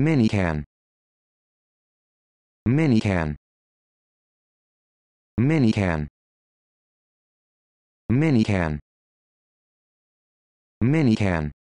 Mini can. Mini can. Mini can. Mini can. Mini can.